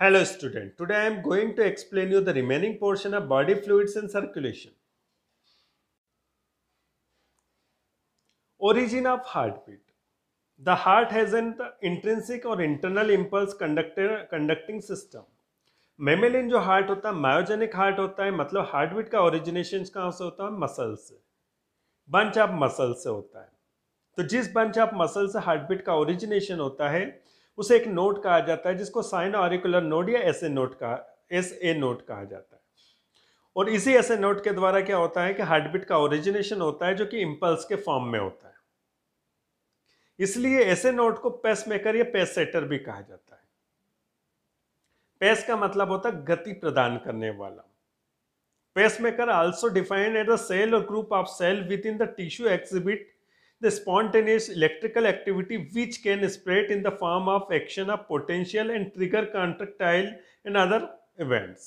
Hello student, today I am going to explain you the remaining portion of body fluids and circulation. Origin of heartbeat. The heart has an intrinsic or internal impulse conducting system. मेमेलिन जो heart होता है myogenic heart होता है मतलब heart beat का origination कहाँ से होता है मसल से बंच ऑफ मसल से होता है तो जिस बंच ऑफ मसल से हार्ट बीट का ओरिजिनेशन होता है उसे एक नोट कहा जाता है जिसको साइन ऑरिकुलर नोड या एस ए नोट कहा एस ए नोट कहा जाता है और इसी एस ए नोट के द्वारा क्या होता है कि हार्टबीट का ओरिजिनेशन होता है जो कि इम्पल्स के फॉर्म में होता है इसलिए ऐसे नोट को पेस मेकर या पेस सेटर भी कहा जाता है पेस का मतलब होता है गति प्रदान करने वाला pacemaker also defined at the cell or group of cell within the tissue exhibit the spontaneous electrical activity which can spread in the form of action of potential and trigger contractile and other events.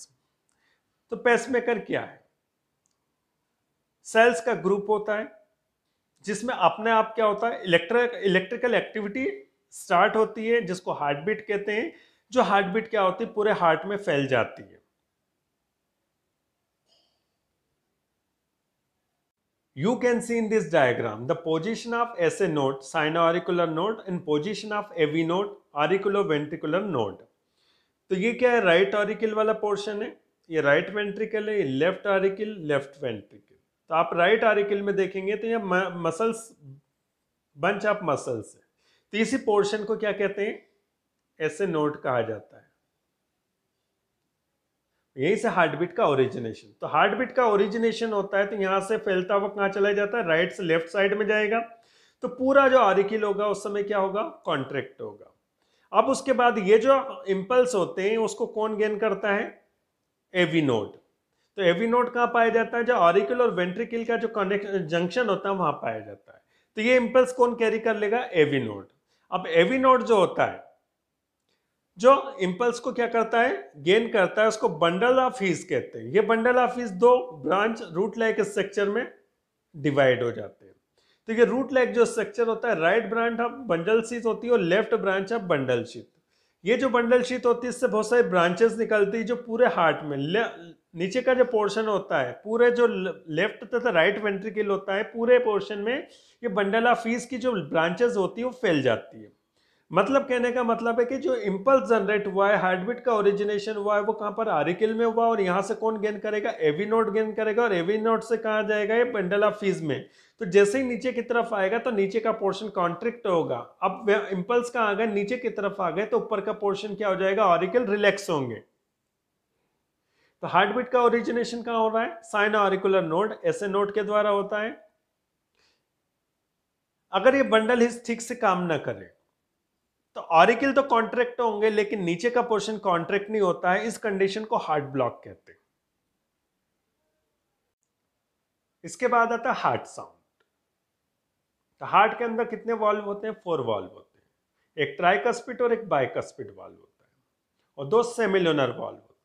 तो pacemaker क्या है sales का group होता है जिसमें अपने आप क्या होता है इलेक्ट्रिक इलेक्ट्रिकल एक्टिविटी स्टार्ट होती है जिसको हार्ट बीट कहते हैं जो हार्ट बीट क्या होती है पूरे हार्ट में फैल जाती है You can see in this diagram the position of SA node, sinoauricular node and position of AV node, auriculoventricular node. तो ये क्या है राइट ऑरिकल वाला पोर्शन है ये राइट वेंट्रिकल है ये लेफ्ट ऑरिकल लेफ्ट वेंट्रिकल तो आप राइट ऑरिकल में देखेंगे तो ये मसल्स बंच ऑफ मसल्स है तो इसी पोर्शन को क्या कहते हैं ऐसे नोट कहा जाता है यही से हार्ट बीट का ओरिजिनेशन तो हार्ट बीट का ओरिजिनेशन होता है तो यहाँ से फैलता हुआ कहाँ चला जाता है राइट से लेफ्ट साइड में जाएगा तो पूरा जो आरिकिल e होगा उस समय क्या होगा कॉन्ट्रैक्ट होगा अब उसके बाद ये जो इम्पल्स होते हैं उसको कौन गेन करता है नोड तो नोड कहाँ पाया जाता है जो ऑरिकल e और वेंट्रिकल का जो कनेक्ट जंक्शन होता है वहाँ पाया जाता है तो ये इम्पल्स कौन कैरी कर लेगा नोड अब एवी नोड जो होता है जो इम्पल्स को क्या करता है गेन करता है उसको बंडल ऑफ फीस कहते हैं ये बंडल ऑफ फीस दो ब्रांच रूट लाइक स्ट्रक्चर में डिवाइड हो जाते हैं तो ये रूट लाइक जो स्ट्रक्चर होता है राइट ब्रांच ऑफ बंडल शीत होती है और लेफ्ट ब्रांच ऑफ बंडल शीत ये जो बंडल शीत होती है इससे बहुत सारी ब्रांचेस निकलती है जो पूरे हार्ट में नीचे का जो पोर्शन होता है पूरे जो लेफ्ट तथा राइट वेंट्रिकल होता है पूरे पोर्शन में ये बंडल ऑफ फीस की जो ब्रांचेस होती है वो फैल जाती है मतलब कहने का मतलब है कि जो इम्पल्स जनरेट हुआ है हार्टबीट का ओरिजिनेशन हुआ है वो कहाँ पर आरिकल में हुआ और यहाँ से कौन गेन करेगा एवी नोट गेन करेगा और एवी नोट से कहाँ जाएगा ये पेंडल ऑफ फीस में तो जैसे ही नीचे की तरफ आएगा तो नीचे का पोर्शन कॉन्ट्रिक्ट होगा अब इम्पल्स कहाँ आ गए नीचे की तरफ आ गए तो ऊपर का पोर्शन क्या हो जाएगा ऑरिकल रिलैक्स होंगे तो हार्टबीट का ओरिजिनेशन कहाँ हो रहा है साइन ऑरिकुलर नोट ऐसे नोट के द्वारा होता है अगर ये बंडल हिस्स ठीक से काम ना करे तो ऑरिकल तो कॉन्ट्रैक्ट होंगे लेकिन नीचे का पोर्शन कॉन्ट्रैक्ट नहीं होता है इस कंडीशन को हार्ट ब्लॉक कहते हैं इसके बाद आता है हार्ट साउंड तो हार्ट के अंदर कितने वॉल्व होते हैं फोर वॉल्व होते हैं एक ट्राइकस्पिट और एक बाइकस्पिट वॉल्व होता है और दो सेमिलोनर वॉल्व होते हैं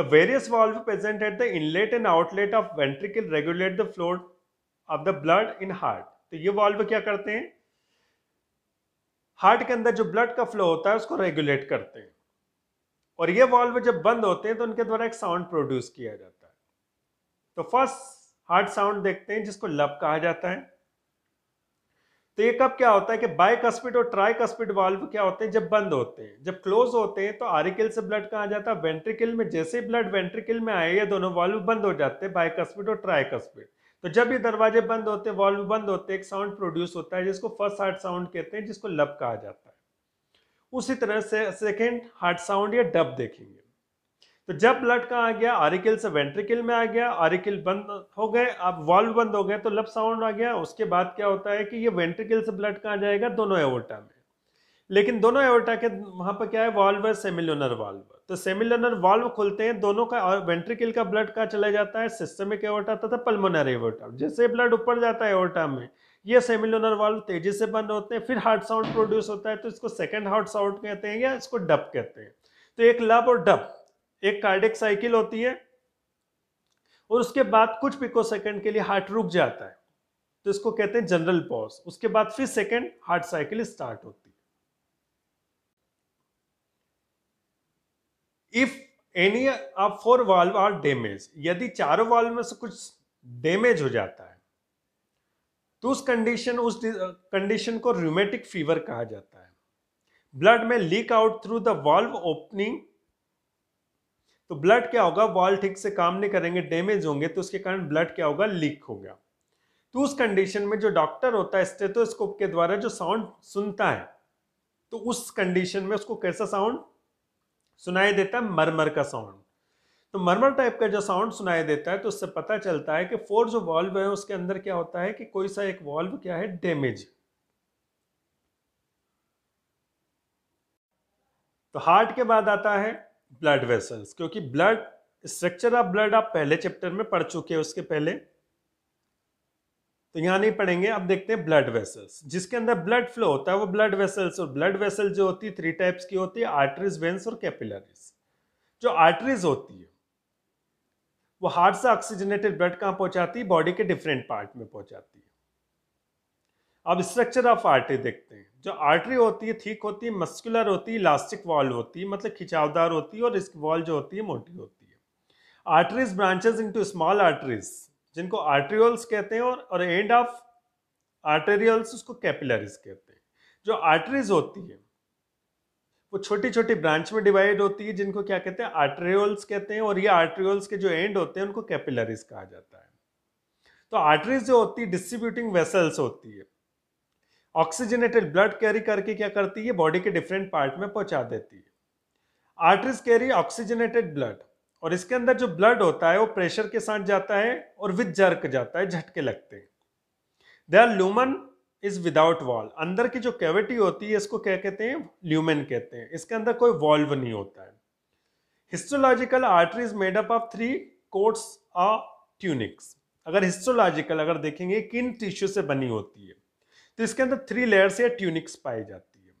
The various valve present at the inlet and outlet of ventricle regulate the flow of the blood in heart तो ये वॉल्व क्या करते हैं हार्ट के अंदर जो ब्लड का फ्लो होता है उसको रेगुलेट करते हैं और ये वॉल्व जब बंद होते हैं तो उनके द्वारा एक साउंड प्रोड्यूस किया जाता है तो फर्स्ट हार्ट साउंड देखते हैं जिसको लब कहा जाता है तो ये कब क्या होता है कि बाइकस्पिड और ट्राइकस्पिड वाल्व क्या होते हैं जब बंद होते हैं जब क्लोज होते हैं तो आरिकल से ब्लड कहाँ जाता है वेंट्रिकल में जैसे ब्लड वेंट्रिकल में आए ये दोनों वाल्व बंद हो जाते हैं बाइकस्पिड और ट्राइकस्पिड तो जब ये दरवाजे बंद होते वॉल्व बंद होते एक साउंड प्रोड्यूस होता है जिसको फर्स्ट हार्ट साउंड कहते हैं जिसको लब कहा जाता है उसी तरह से सेकेंड हार्ट साउंड या डब देखेंगे तो जब ब्लड कहाँ आ गया आरिकल से वेंट्रिकल में आ गया आरिकल बंद हो गए अब वॉल्व बंद हो गए तो लब साउंड आ गया उसके बाद क्या होता है कि ये वेंट्रिकल से ब्लड कहाँ जाएगा दोनों एवोटा में लेकिन दोनों एवर्टा के वहां पर क्या है वॉल्व है सेमिलोनर वॉल्व तो सेमिलोनर वॉल्व खुलते हैं दोनों का वेंट्रिकल का ब्लड का चला जाता है सिस्टमिक एवर्टा तथा पल्मोनर एवर्टा जैसे ब्लड ऊपर जाता है एवर्टा में ये सेमिलोनर वॉल्व तेजी से बंद होते हैं फिर हार्ट साउंड प्रोड्यूस होता है तो इसको सेकेंड हार्ट साउंड कहते हैं या इसको डप कहते हैं तो एक लब और डप एक कार्डिक साइकिल होती है और उसके बाद कुछ पिको सेकेंड के लिए हार्ट रुक जाता है तो इसको कहते हैं जनरल पॉज उसके बाद फिर सेकेंड हार्ट साइकिल स्टार्ट होती है if any of four valve are damage यदि चारों वाल्व में से कुछ डैमेज हो जाता है तो उस कंडीशन उस कंडीशन को रूमेटिक फीवर कहा जाता है ब्लड में leak out through the valve opening तो ब्लड क्या होगा वॉल्व ठीक से काम नहीं करेंगे डैमेज होंगे तो उसके कारण ब्लड क्या होगा लीक होगा तो उस कंडीशन में जो डॉक्टर होता है स्टेथोस्कोप के द्वारा जो साउंड सुनता है तो उस कंडीशन में उसको कैसा साउंड सुनाई देता है मरमर का साउंड तो मरमर टाइप का जो साउंड सुनाई देता है तो उससे पता चलता है कि फोर जो वॉल्व है उसके अंदर क्या होता है कि कोई सा एक वॉल्व क्या है डैमेज तो हार्ट के बाद आता है ब्लड वेसल्स क्योंकि ब्लड स्ट्रक्चर ऑफ ब्लड आप पहले चैप्टर में पढ़ चुके हैं उसके पहले तो यहाँ नहीं पढ़ेंगे अब देखते हैं ब्लड वेसल्स जिसके अंदर ब्लड फ्लो होता है वो ब्लड वेसल्स और ब्लड वेसल जो होती है थ्री टाइप्स की होती है आर्टरीज वेंस और कैपिलरीज जो आर्टरीज होती है वो हार्ट से ऑक्सीजनेटेड ब्लड कहाँ पहुंचाती है बॉडी के डिफरेंट पार्ट में पहुंचाती है अब स्ट्रक्चर ऑफ आर्टरी देखते हैं जो आर्टरी होती है ठीक होती है मस्कुलर होती है इलास्टिक वॉल होती है मतलब खिंचावदार होती है और इसकी वॉल जो होती है मोटी होती है arteries branches into small arteries जिनको आर्ट्रियोल्स कहते हैं और और एंड ऑफ आर्टेरियल्स उसको कैपिलरीज कहते हैं जो आर्टरीज होती है वो छोटी छोटी ब्रांच में डिवाइड होती है जिनको क्या कहते हैं आर्टरियोल्स कहते हैं और ये आर्टरियोल्स के जो एंड होते हैं उनको कैपिलरीज कहा जाता है तो आर्टरीज जो होती है डिस्ट्रीब्यूटिंग वेसल्स होती है ऑक्सीजनेटेड ब्लड कैरी करके क्या करती है बॉडी के डिफरेंट पार्ट में पहुंचा देती है आर्टरीज कैरी ऑक्सीजनेटेड ब्लड और इसके अंदर जो ब्लड होता है वो प्रेशर के साथ जाता है और विद जर्क जाता है झटके लगते हैं there lumen is without wall अंदर की जो कैविटी होती है इसको क्या कहते हैं ल्यूमेन कहते हैं इसके अंदर कोई वॉल्व नहीं होता है histological arteries made up of three coats or tunics अगर हिस्टोलॉजिकल अगर देखेंगे किन टिश्यू से बनी होती है तो इसके अंदर थ्री लेयर्स या ट्यूनिक्स पाई जाती है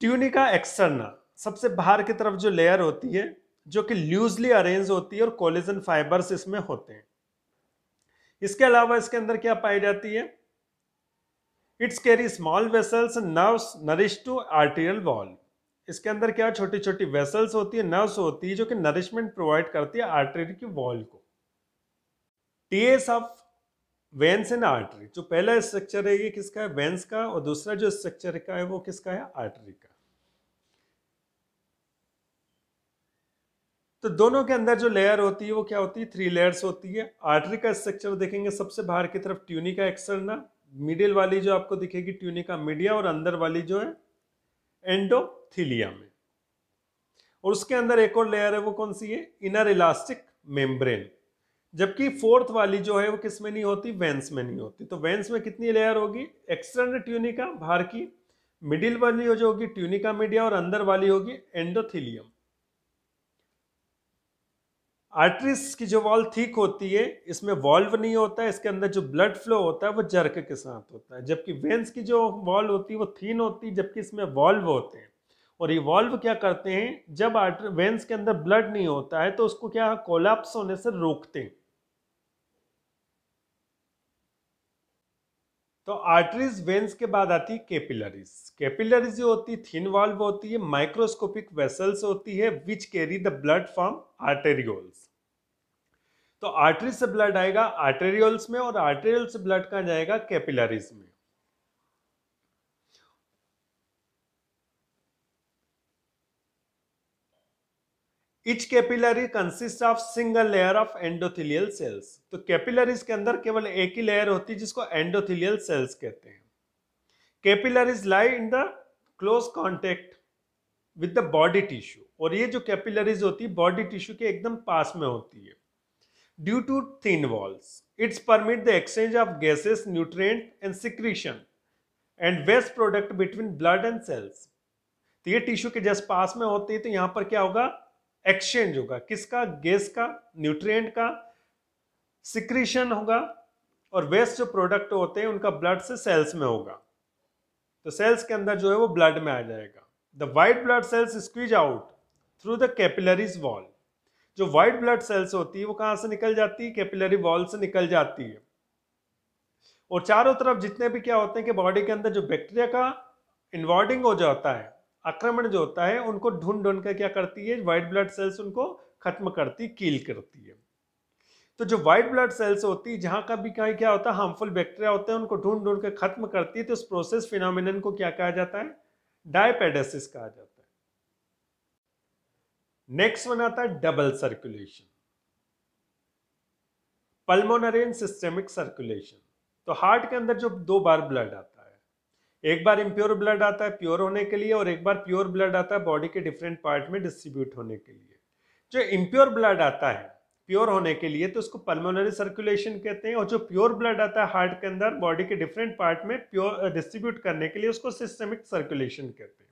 ट्यूनिका एक्सटर्नल सबसे बाहर की तरफ जो लेयर होती है जो कि लूजली अरेंज होती है और कोलिजन फाइबर्स इसमें होते हैं इसके अलावा इसके अंदर क्या पाई जाती है its carry small vessels nerves nourish to arterial wall इसके अंदर क्या छोटी छोटी वेसल्स होती है नर्व्स होती है जो कि नरिशमेंट प्रोवाइड करती है आर्टरी की वॉल को T S of veins and artery जो पहला स्ट्रक्चर है ये किसका है वेंस का और दूसरा जो स्ट्रक्चर का है वो किसका है आर्टरी का तो दोनों के अंदर जो लेयर होती है वो क्या होती है थ्री लेयर्स होती है आर्टरी का स्ट्रक्चर देखेंगे सबसे बाहर की तरफ ट्यूनिका एक्सटर्ना मिडिल वाली जो आपको दिखेगी ट्यूनिका मीडिया और अंदर वाली जो है एंडोथिलिया में और उसके अंदर एक और लेयर है वो कौन सी है इनर इलास्टिक मेम्ब्रेन जबकि फोर्थ वाली जो है वो किस में नहीं होती वेंस में नहीं होती तो वेंस में कितनी लेयर होगी एक्सटर्नल ट्यूनिका बाहर की मिडिल वाली हो जो होगी ट्यूनिका मीडिया और अंदर वाली होगी एंडोथिलियम आर्टरीज की जो वॉल ठीक होती है इसमें वॉल्व नहीं होता है इसके अंदर जो ब्लड फ्लो होता है वो जर्क के साथ होता है जबकि वेंस की जो वॉल्व होती है वो थीन होती है जबकि इसमें वॉल्व होते हैं और ये वॉल्व क्या करते हैं जब आर्टर वेंस के अंदर ब्लड नहीं होता है तो उसको क्या कोलाप्स होने से रोकते हैं तो आर्टरीज वेंस के बाद आती है कैपिलरीज कैपिलरीज जो होती है थिन वाल्व होती है माइक्रोस्कोपिक वेसल्स होती है which carry the blood from arterioles तो आर्टरी से ब्लड आएगा आर्टेरियल्स में और आर्टेरियल से ब्लड कहा जाएगा कैपिलरीज में each capillary consist of single layer of endothelial cells तो कैपिलरीज के अंदर केवल एक ही लेयर होती है जिसको एंडोथिलियल सेल्स कहते हैं capillaries lie in the close contact with the body tissue और ये जो कैपिलरीज होती है बॉडी टिश्यू के एकदम पास में होती है due to thin walls. It permits the exchange of gases, nutrient and secretion and waste product between blood and cells. तो ये टिश्यू के जस्ट पास में होती है तो यहाँ पर क्या होगा एक्सचेंज होगा किसका गैस का न्यूट्रिएंट का सिक्रीशन होगा और वेस्ट जो प्रोडक्ट होते हैं उनका ब्लड से सेल्स में होगा तो सेल्स के अंदर जो है वो ब्लड में आ जाएगा the white blood cells squeeze out through the capillaries wall जो व्हाइट ब्लड सेल्स होती है वो कहाँ से निकल जाती है कैपिलरी वॉल से निकल जाती है और चारों तरफ जितने भी क्या होते हैं कि बॉडी के अंदर जो बैक्टीरिया का इन्वॉर्डिंग हो जाता है आक्रमण जो होता है उनको ढूंढ ढूंढ कर क्या करती है व्हाइट ब्लड सेल्स उनको खत्म करती कील करती है तो जो व्हाइट ब्लड सेल्स होती है जहाँ का भी कहीं क्या होता है हार्मफुल बैक्टीरिया होते हैं उनको ढूंढ ढूंढ कर खत्म करती है तो उस प्रोसेस फिनोमिनन को क्या कहा जाता है डायपेडेसिस कहा जाता है नेक्स्ट वन आता है double circulation pulmonary and systemic circulation तो हार्ट के अंदर जो दो बार ब्लड आता है एक बार इम्प्योर ब्लड आता है प्योर होने के लिए और एक बार प्योर ब्लड आता है बॉडी के डिफरेंट पार्ट में डिस्ट्रीब्यूट होने के लिए जो इम्प्योर ब्लड आता है प्योर होने के लिए तो उसको पल्मोनरी सर्कुलेशन कहते हैं और जो प्योर ब्लड आता है हार्ट के अंदर बॉडी के डिफरेंट पार्ट में प्योर डिस्ट्रीब्यूट करने के लिए उसको सिस्टमिक सर्कुलेशन कहते हैं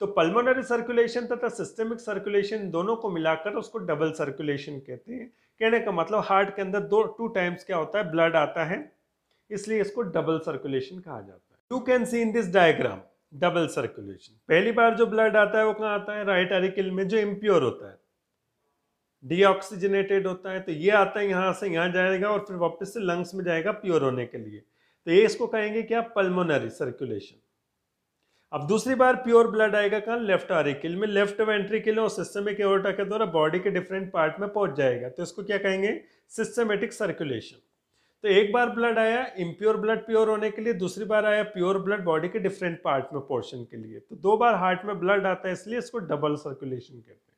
तो पल्मोनरी सर्कुलेशन तथा सिस्टेमिक सर्कुलेशन दोनों को मिलाकर उसको डबल सर्कुलेशन कहते हैं कहने का मतलब हार्ट के अंदर दो टू टाइम्स क्या होता है ब्लड आता है इसलिए इसको डबल सर्कुलेशन कहा जाता है you can see in this diagram double circulation पहली बार जो ब्लड आता है वो कहाँ आता है राइट एरिकल में जो इम्प्योर होता है डीऑक्सीजनेटेड होता है तो ये आता है यहाँ से यहाँ जाएगा और फिर वापस से लंग्स में जाएगा प्योर होने के लिए तो ये इसको कहेंगे क्या पल्मोनरी सर्कुलेशन अब दूसरी बार प्योर ब्लड आएगा कहाँ लेफ्ट आरिकल में लेफ्ट वेंट्रिकल और सिस्टमिक एओर्टा के द्वारा बॉडी के डिफरेंट पार्ट में पहुंच जाएगा तो इसको क्या कहेंगे सिस्टमेटिक सर्कुलेशन तो एक बार ब्लड आया इम्प्योर ब्लड प्योर होने के लिए दूसरी बार आया प्योर ब्लड बॉडी के डिफरेंट पार्ट में पोर्शन के लिए तो दो बार हार्ट में ब्लड आता है इसलिए इसको डबल सर्कुलेशन कहते हैं